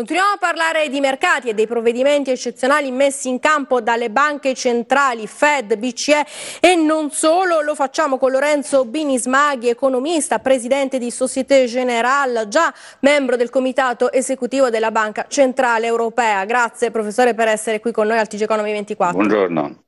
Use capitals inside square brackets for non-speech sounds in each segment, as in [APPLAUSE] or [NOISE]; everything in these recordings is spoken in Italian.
Continuiamo a parlare di mercati e dei provvedimenti eccezionali messi in campo dalle banche centrali, Fed, BCE e non solo. Lo facciamo con Lorenzo Binismaghi, economista, presidente di Société Générale, già membro del comitato esecutivo della Banca Centrale Europea. Grazie professore per essere qui con noi al TG Economy 24. Buongiorno.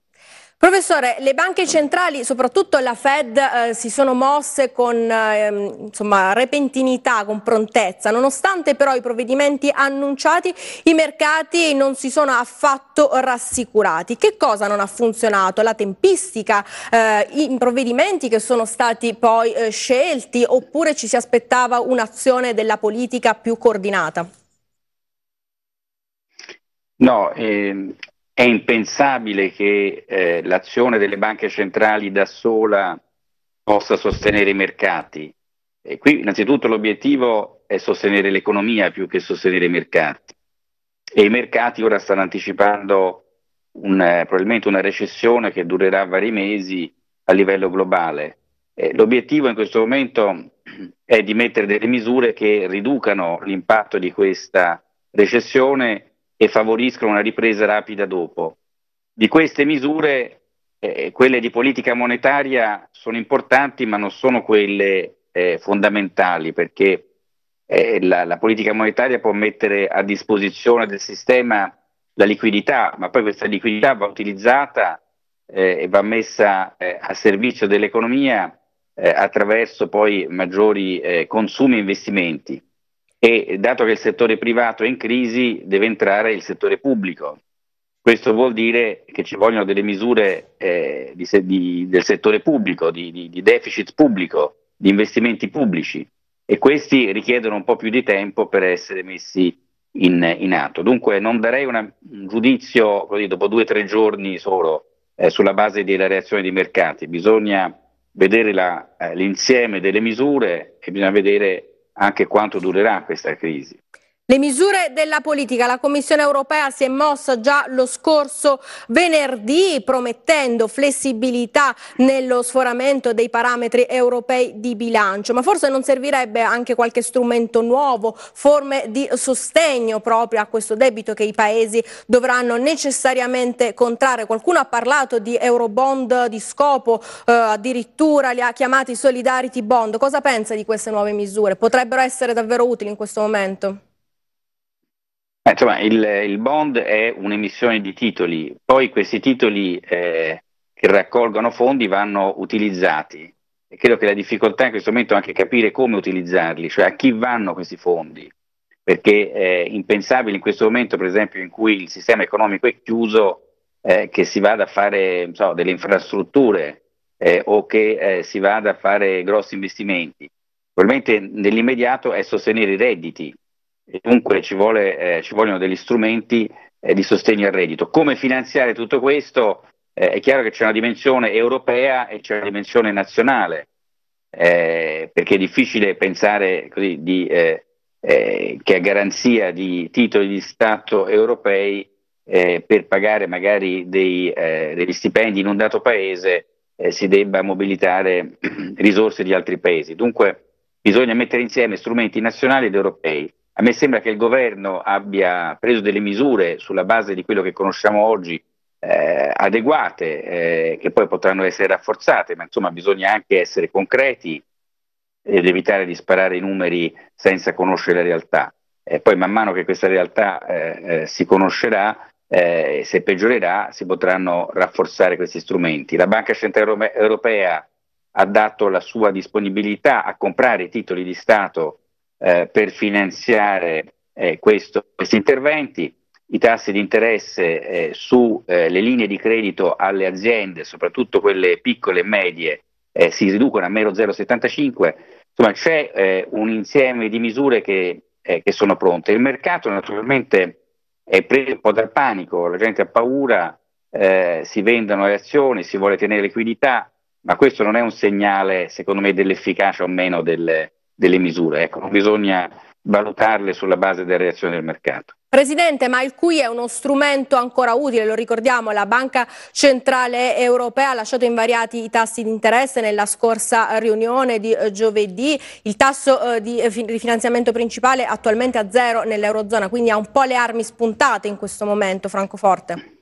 Professore, le banche centrali, soprattutto la Fed, eh, si sono mosse con eh, insomma, repentinità, con prontezza. Nonostante però i provvedimenti annunciati, i mercati non si sono affatto rassicurati. Che cosa non ha funzionato? La tempistica, eh, i provvedimenti che sono stati poi eh, scelti oppure ci si aspettava un'azione della politica più coordinata? No, ehm, è impensabile che eh, l'azione delle banche centrali da sola possa sostenere i mercati. E qui innanzitutto l'obiettivo è sostenere l'economia più che sostenere i mercati. E i mercati ora stanno anticipando un, eh, probabilmente una recessione che durerà vari mesi a livello globale. Eh, l'obiettivo in questo momento è di mettere delle misure che riducano l'impatto di questa recessione e favoriscono una ripresa rapida dopo. Di queste misure, eh, quelle di politica monetaria sono importanti, ma non sono quelle eh, fondamentali, perché eh, la, la, politica monetaria può mettere a disposizione del sistema la liquidità, ma poi questa liquidità va utilizzata eh, e va messa eh, a servizio dell'economia eh, attraverso poi maggiori consumi e investimenti e dato che il settore privato è in crisi deve entrare il settore pubblico. Questo vuol dire che ci vogliono delle misure eh, di, di, del settore pubblico, di, di deficit pubblico, di investimenti pubblici e questi richiedono un po' più di tempo per essere messi in, in atto. Dunque non darei una, un giudizio così, dopo due o tre giorni solo eh, sulla base della reazione dei mercati, bisogna vedere la, eh, l'insieme delle misure e bisogna vedere anche quanto durerà questa crisi. Le misure della politica, la Commissione europea si è mossa già lo scorso venerdì promettendo flessibilità nello sforamento dei parametri europei di bilancio, ma forse non servirebbe anche qualche strumento nuovo, forme di sostegno proprio a questo debito che i paesi dovranno necessariamente contrarre. Qualcuno ha parlato di Eurobond di scopo, eh, addirittura li ha chiamati Solidarity Bond. Cosa pensa di queste nuove misure? Potrebbero essere davvero utili in questo momento? Eh, insomma, il, il, bond è un'emissione di titoli, poi questi titoli eh, che raccolgono fondi vanno utilizzati e credo che la difficoltà in questo momento è anche capire come utilizzarli, cioè a chi vanno questi fondi, perché è eh, impensabile in questo momento, per esempio, in cui il sistema economico è chiuso, eh, che si vada a fare so, delle infrastrutture eh, o che eh, si vada a fare grossi investimenti. Probabilmente nell'immediato è sostenere i redditi, e dunque ci, vuole, eh, ci vogliono degli strumenti eh, di sostegno al reddito. Come finanziare tutto questo? Eh, è chiaro che c'è una dimensione europea e c'è una dimensione nazionale, eh, perché è difficile pensare così, di, eh, eh, che a garanzia di titoli di Stato europei per pagare magari dei, degli stipendi in un dato paese si debba mobilitare [CLEARS THROAT] risorse di altri paesi. Dunque bisogna mettere insieme strumenti nazionali ed europei. A me sembra che il governo abbia preso delle misure sulla base di quello che conosciamo oggi eh, adeguate, eh, che poi potranno essere rafforzate, ma insomma bisogna anche essere concreti ed evitare di sparare i numeri senza conoscere la realtà. E poi man mano che questa realtà eh, eh, si conoscerà, eh, se peggiorerà, si potranno rafforzare questi strumenti. La Banca Centrale Europea ha dato la sua disponibilità a comprare titoli di Stato eh, per finanziare eh, questo, questi interventi. I tassi di interesse eh, sulle eh, linee di credito alle aziende, soprattutto quelle piccole e medie, eh, si riducono a meno 0,75. Insomma, c'è un insieme di misure che, che sono pronte. Il mercato naturalmente è preso un po' dal panico, la gente ha paura, eh, si vendono le azioni, si vuole tenere liquidità, ma questo non è un segnale, secondo me, dell'efficacia o meno del, delle misure. Ecco, non bisogna valutarle sulla base della reazione del mercato. Presidente, ma il cui è uno strumento ancora utile, lo ricordiamo, la Banca Centrale Europea ha lasciato invariati i tassi di interesse nella scorsa riunione di eh, giovedì, il tasso eh, di eh, rifinanziamento principale attualmente a zero nell'Eurozona, quindi ha un po' le armi spuntate in questo momento, Francoforte.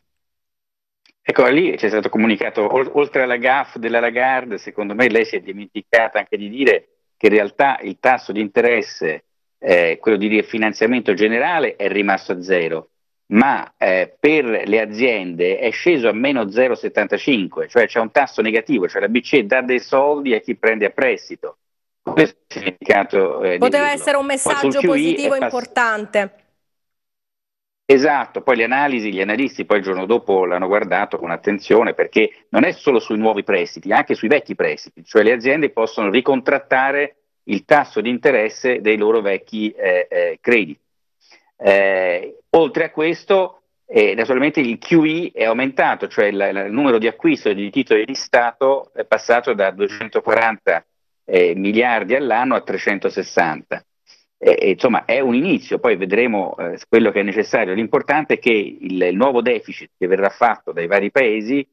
Ecco, lì c'è stato comunicato, oltre alla GAF della Lagarde, secondo me lei si è dimenticata anche di dire che in realtà il tasso di interesse, eh, quello di rifinanziamento generale, è rimasto a zero, ma eh, per le aziende è sceso a meno 0,75, cioè c'è un tasso negativo, cioè la BCE dà dei soldi a chi prende a prestito. Questo è il significato. Eh, Poteva essere un messaggio positivo importante. Esatto, poi le analisi, gli analisti poi il giorno dopo l'hanno guardato con attenzione perché non è solo sui nuovi prestiti, anche sui vecchi prestiti, cioè le aziende possono ricontrattare il tasso di interesse dei loro vecchi eh, eh, crediti. Eh, oltre a questo, eh, naturalmente il QE è aumentato, cioè il, il, numero di acquisto di titoli di Stato è passato da 240 eh, miliardi all'anno a 360. Eh, e, insomma, è un inizio, poi vedremo eh, quello che è necessario. L'importante è che il, il, nuovo deficit che verrà fatto dai vari paesi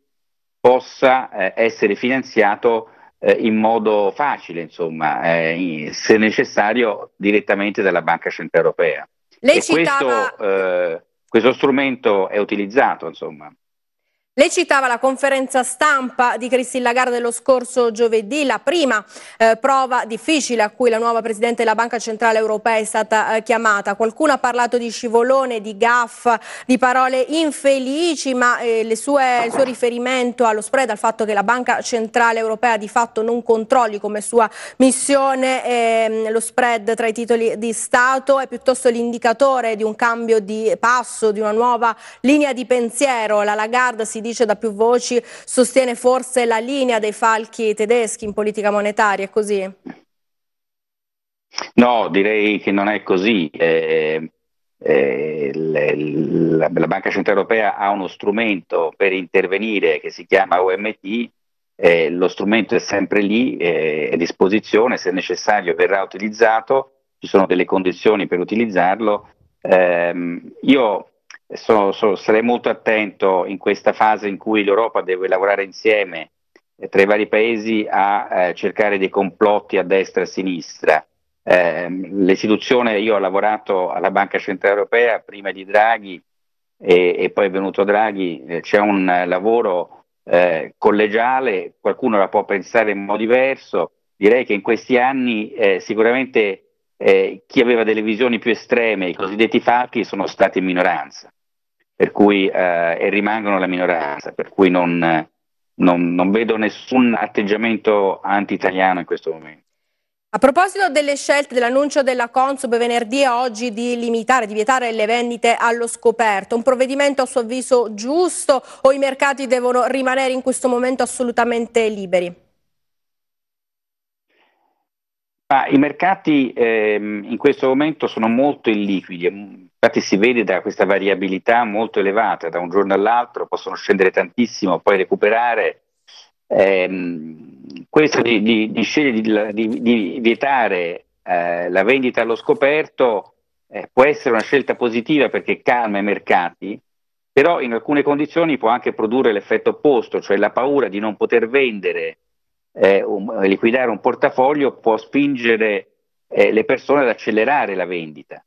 possa eh, essere finanziato eh, in modo facile, insomma, eh, se necessario direttamente dalla Banca Centrale Europea. Lei e citava... questo, eh, questo strumento è utilizzato, insomma. Lei citava la conferenza stampa di Christine Lagarde lo scorso giovedì, la prima eh, prova difficile a cui la nuova Presidente della Banca Centrale Europea è stata eh, chiamata. Qualcuno ha parlato di scivolone, di gaff, di parole infelici, ma eh, sue, il suo riferimento allo spread, al fatto che la Banca Centrale Europea di fatto non controlli come sua missione ehm, lo spread tra i titoli di Stato è piuttosto l'indicatore di un cambio di passo, di una nuova linea di pensiero. La Lagarde si dice da più voci, sostiene forse la linea dei falchi tedeschi in politica monetaria, è così? No, direi che non è così. Eh, eh, le, la, la, Banca Centrale Europea ha uno strumento per intervenire che si chiama OMT, eh, lo strumento è sempre lì, è eh, a disposizione, se necessario verrà utilizzato, ci sono delle condizioni per utilizzarlo. Ehm, io so, so, sarei molto attento in questa fase in cui l'Europa deve lavorare insieme eh, tra i vari paesi a eh, cercare dei complotti a destra e a sinistra. Eh, l'istituzione, io ho lavorato alla Banca Centrale Europea prima di Draghi e, e poi è venuto Draghi, eh, c'è un eh, lavoro eh, collegiale, qualcuno la può pensare in modo diverso, direi che in questi anni sicuramente eh, chi aveva delle visioni più estreme, i cosiddetti falchi, sono stati in minoranza per cui, eh, e rimangono la minoranza, per cui non, non, non vedo nessun atteggiamento anti-italiano in questo momento. A proposito delle scelte dell'annuncio della Consub venerdì e oggi di limitare, di vietare le vendite allo scoperto, un provvedimento a suo avviso giusto o i mercati devono rimanere in questo momento assolutamente liberi? Ah, I mercati ehm, in questo momento sono molto illiquidi, Infatti si vede da questa variabilità molto elevata, da un giorno all'altro possono scendere tantissimo, poi recuperare. Eh, questo di, di, di scegliere di, di vietare eh, la vendita allo scoperto eh, può essere una scelta positiva perché calma i mercati, però in alcune condizioni può anche produrre l'effetto opposto, cioè la paura di non poter vendere, eh, un, liquidare un portafoglio può spingere eh, le persone ad accelerare la vendita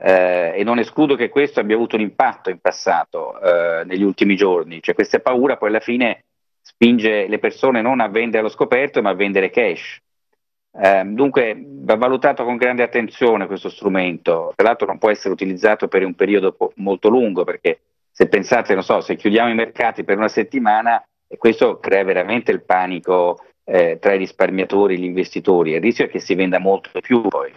eh, e non escludo che questo abbia avuto un impatto in passato, eh, negli ultimi giorni, cioè questa paura poi alla fine spinge le persone non a vendere allo scoperto ma a vendere cash. Eh, dunque va valutato con grande attenzione questo strumento, tra l'altro non può essere utilizzato per un periodo po- molto lungo perché se pensate, non so, se chiudiamo i mercati per una settimana, questo crea veramente il panico eh, tra i risparmiatori e gli investitori, il rischio è che si venda molto più poi.